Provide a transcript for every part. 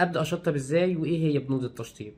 ابدا اشطب ازاي وايه هي بنود التشطيب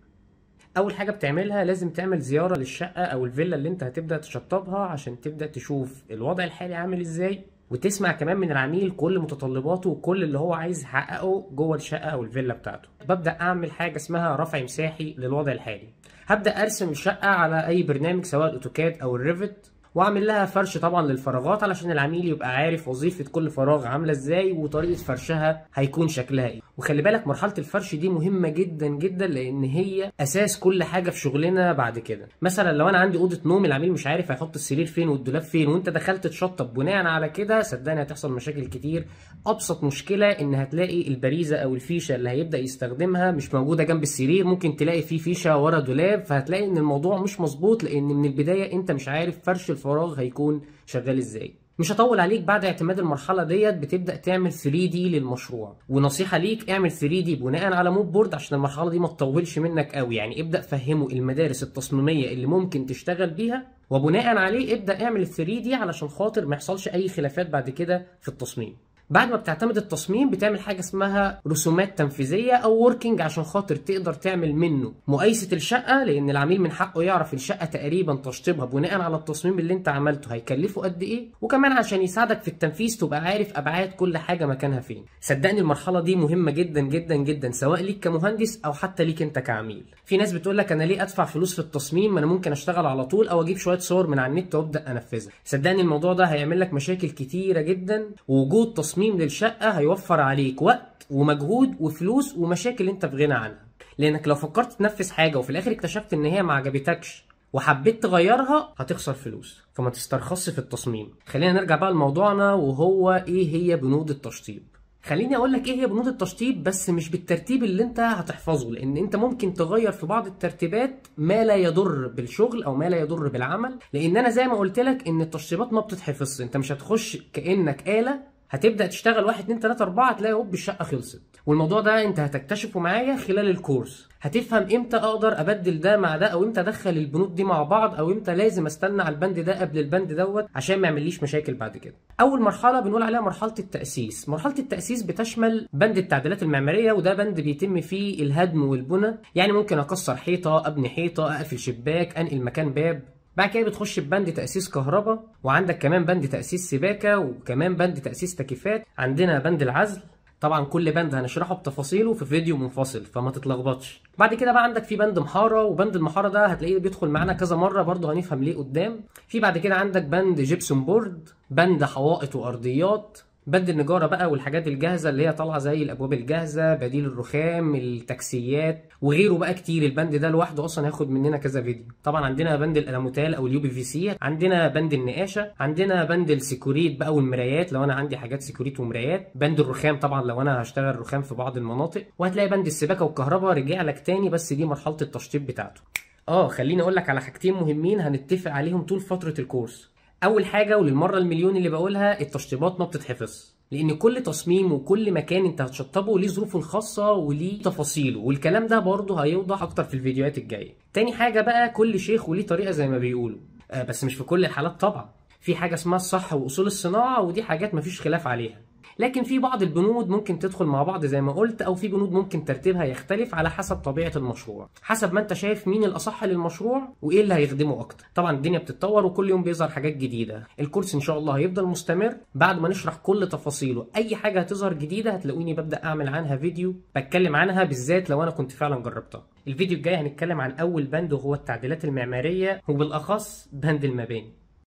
اول حاجه بتعملها لازم تعمل زياره للشقه او الفيلا اللي انت هتبدا تشطبها عشان تبدا تشوف الوضع الحالي عامل ازاي وتسمع كمان من العميل كل متطلباته وكل اللي هو عايز يحققه جوه الشقه او الفيلا بتاعته ببدا اعمل حاجه اسمها رفع مساحي للوضع الحالي هبدا ارسم الشقه على اي برنامج سواء الاوتوكاد او الريفت واعمل لها فرش طبعا للفراغات علشان العميل يبقى عارف وظيفه كل فراغ عامله ازاي وطريقه فرشها هيكون شكلها ايه وخلي بالك مرحله الفرش دي مهمه جدا جدا لان هي اساس كل حاجه في شغلنا بعد كده مثلا لو انا عندي اوضه نوم العميل مش عارف هيحط السرير فين والدولاب فين وانت دخلت تشطب بناء على كده صدقني هتحصل مشاكل كتير ابسط مشكله ان هتلاقي البريزه او الفيشه اللي هيبدا يستخدمها مش موجوده جنب السرير ممكن تلاقي في فيشه ورا دولاب فهتلاقي ان الموضوع مش مظبوط لان من البدايه انت مش عارف فرش الفراغ هيكون شغال ازاي مش هطول عليك بعد اعتماد المرحله ديت بتبدا تعمل 3 دي للمشروع ونصيحه ليك اعمل 3 دي بناء على مود بورد عشان المرحله دي ما تطولش منك قوي يعني ابدا فهمه المدارس التصميميه اللي ممكن تشتغل بيها وبناء عليه ابدا اعمل 3 دي علشان خاطر ما يحصلش اي خلافات بعد كده في التصميم بعد ما بتعتمد التصميم بتعمل حاجه اسمها رسومات تنفيذيه او وركينج عشان خاطر تقدر تعمل منه مقايسه الشقه لان العميل من حقه يعرف الشقه تقريبا تشطيبها بناء على التصميم اللي انت عملته هيكلفه قد ايه وكمان عشان يساعدك في التنفيذ تبقى عارف ابعاد كل حاجه مكانها فين صدقني المرحله دي مهمه جدا جدا جدا سواء ليك كمهندس او حتى ليك انت كعميل في ناس بتقول لك انا ليه ادفع فلوس في التصميم ما انا ممكن اشتغل على طول او اجيب شويه صور من على النت وابدا انفذها صدقني الموضوع ده هيعمل لك مشاكل كتيره جدا ووجود تصميم تصميم للشقه هيوفر عليك وقت ومجهود وفلوس ومشاكل انت في غنى عنها لانك لو فكرت تنفذ حاجه وفي الاخر اكتشفت ان هي ما عجبتكش وحبيت تغيرها هتخسر فلوس فما تسترخصش في التصميم خلينا نرجع بقى لموضوعنا وهو ايه هي بنود التشطيب خليني اقول لك ايه هي بنود التشطيب بس مش بالترتيب اللي انت هتحفظه لان انت ممكن تغير في بعض الترتيبات ما لا يضر بالشغل او ما لا يضر بالعمل لان انا زي ما قلت لك ان التشطيبات ما بتتحفظش انت مش هتخش كانك آلة هتبدا تشتغل 1 2 3 4 تلاقي هوب الشقه خلصت والموضوع ده انت هتكتشفه معايا خلال الكورس هتفهم امتى اقدر ابدل ده مع ده او امتى ادخل البنود دي مع بعض او امتى لازم استنى على البند ده قبل البند دوت عشان ما يعمليش مشاكل بعد كده اول مرحله بنقول عليها مرحله التاسيس مرحله التاسيس بتشمل بند التعديلات المعماريه وده بند بيتم فيه الهدم والبنى يعني ممكن اكسر حيطه ابني حيطه اقفل شباك انقل مكان باب بعد كده بتخش ببند تاسيس كهرباء وعندك كمان بند تاسيس سباكه وكمان بند تاسيس تكييفات عندنا بند العزل طبعا كل بند هنشرحه بتفاصيله في فيديو منفصل فما تتلخبطش بعد كده بقى عندك في بند محاره وبند المحاره ده هتلاقيه بيدخل معانا كذا مره برضه هنفهم ليه قدام في بعد كده عندك بند جبسون بورد بند حوائط وارضيات بند النجاره بقى والحاجات الجاهزه اللي هي طالعه زي الابواب الجاهزه بديل الرخام التاكسيات وغيره بقى كتير البند ده لوحده اصلا هياخد مننا كذا فيديو طبعا عندنا بند الالموتال او اليو بي في سي عندنا بند النقاشه عندنا بند السيكوريت بقى والمرايات لو انا عندي حاجات سيكوريت ومرايات بند الرخام طبعا لو انا هشتغل رخام في بعض المناطق وهتلاقي بند السباكه والكهرباء رجع لك تاني بس دي مرحله التشطيب بتاعته اه خليني اقول لك على حاجتين مهمين هنتفق عليهم طول فتره الكورس اول حاجه وللمره المليون اللي بقولها التشطيبات ما بتتحفظ لان كل تصميم وكل مكان انت هتشطبه ليه ظروفه الخاصه وليه تفاصيله والكلام ده برضه هيوضح اكتر في الفيديوهات الجايه تاني حاجه بقى كل شيخ وليه طريقه زي ما بيقولوا آه بس مش في كل الحالات طبعا في حاجه اسمها الصح واصول الصناعه ودي حاجات مفيش خلاف عليها لكن في بعض البنود ممكن تدخل مع بعض زي ما قلت او في بنود ممكن ترتيبها يختلف على حسب طبيعه المشروع حسب ما انت شايف مين الاصح للمشروع وايه اللي هيخدمه اكتر طبعا الدنيا بتتطور وكل يوم بيظهر حاجات جديده الكورس ان شاء الله هيفضل مستمر بعد ما نشرح كل تفاصيله اي حاجه هتظهر جديده هتلاقوني ببدا اعمل عنها فيديو بتكلم عنها بالذات لو انا كنت فعلا جربتها الفيديو الجاي هنتكلم عن اول بند وهو التعديلات المعماريه وبالاخص بند المباني